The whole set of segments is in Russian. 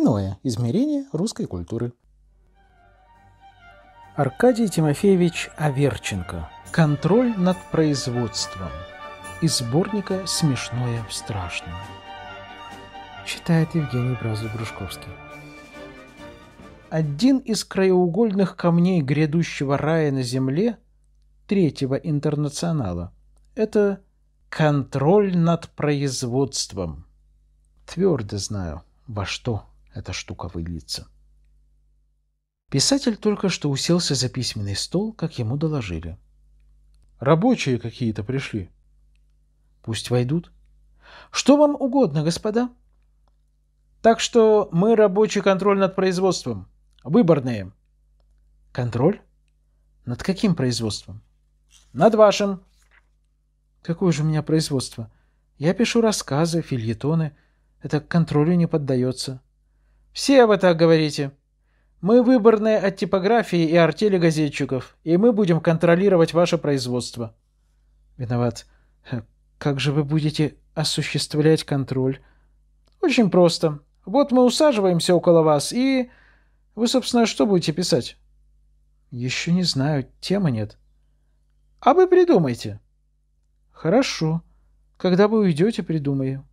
Иное измерение русской культуры. Аркадий Тимофеевич Аверченко. Контроль над производством. Из сборника «Смешное в страшном». Читает Евгений Бразу брюшковский Один из краеугольных камней грядущего рая на земле третьего интернационала – это контроль над производством. Твердо знаю, во что эта штука выльется. Писатель только что уселся за письменный стол, как ему доложили. «Рабочие какие-то пришли». «Пусть войдут». «Что вам угодно, господа?» «Так что мы рабочий контроль над производством. Выборные». «Контроль? Над каким производством?» «Над вашим». «Какое же у меня производство? Я пишу рассказы, фильетоны. Это контролю не поддается». Все вы так говорите. Мы выборные от типографии и артели газетчиков, и мы будем контролировать ваше производство. Виноват. Как же вы будете осуществлять контроль? Очень просто. Вот мы усаживаемся около вас, и... Вы, собственно, что будете писать? Еще не знаю, темы нет. А вы придумайте. Хорошо. Когда вы уйдете, придумаю.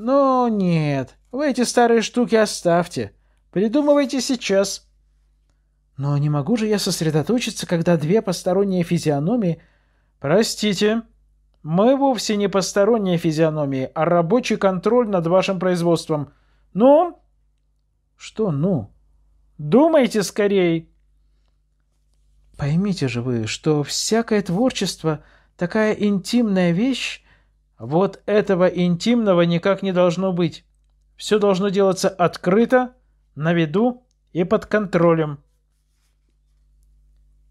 «Ну нет, вы эти старые штуки оставьте. Придумывайте сейчас». «Но не могу же я сосредоточиться, когда две посторонние физиономии...» «Простите, мы вовсе не посторонние физиономии, а рабочий контроль над вашим производством. Ну?» «Что «ну»?» «Думайте скорей!» «Поймите же вы, что всякое творчество — такая интимная вещь, вот этого интимного никак не должно быть. Все должно делаться открыто, на виду и под контролем.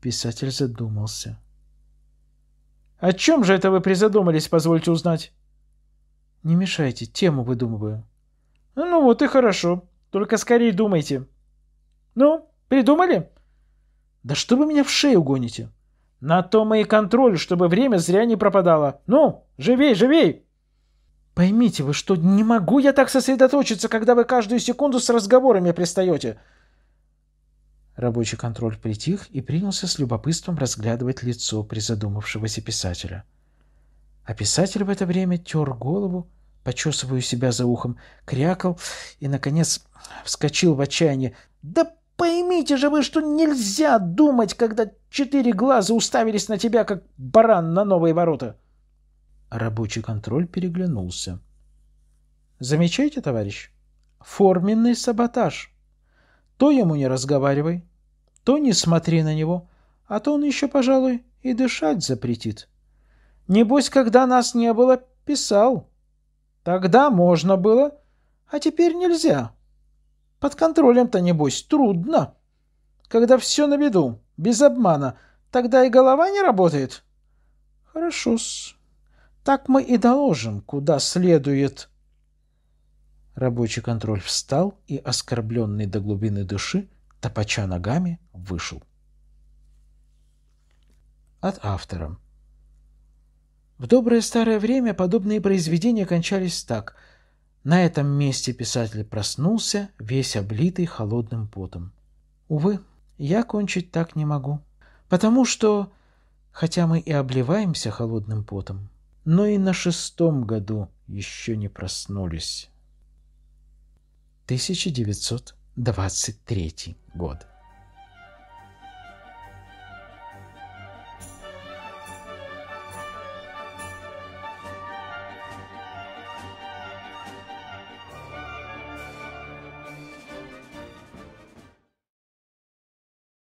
Писатель задумался. «О чем же это вы призадумались, позвольте узнать?» «Не мешайте, тему выдумываю». «Ну вот и хорошо, только скорее думайте». «Ну, придумали?» «Да что вы меня в шею гоните?» На то мы и контроль, чтобы время зря не пропадало. Ну, живей, живей!» «Поймите вы, что не могу я так сосредоточиться, когда вы каждую секунду с разговорами пристаете!» Рабочий контроль притих и принялся с любопытством разглядывать лицо призадумавшегося писателя. А писатель в это время тер голову, почесывая себя за ухом, крякал и, наконец, вскочил в отчаянии. «Да Поймите же вы, что нельзя думать, когда четыре глаза уставились на тебя, как баран на новые ворота. Рабочий контроль переглянулся. Замечаете, товарищ? Форменный саботаж. То ему не разговаривай, то не смотри на него, а то он еще, пожалуй, и дышать запретит. Небось, когда нас не было, писал. Тогда можно было, а теперь нельзя. — под контролем-то, небось, трудно. Когда все на виду, без обмана, тогда и голова не работает. Хорошо-с. Так мы и доложим, куда следует. Рабочий контроль встал и, оскорбленный до глубины души, топача ногами, вышел. От автора. В доброе старое время подобные произведения кончались так — на этом месте писатель проснулся, весь облитый холодным потом. Увы, я кончить так не могу, потому что, хотя мы и обливаемся холодным потом, но и на шестом году еще не проснулись. 1923 год.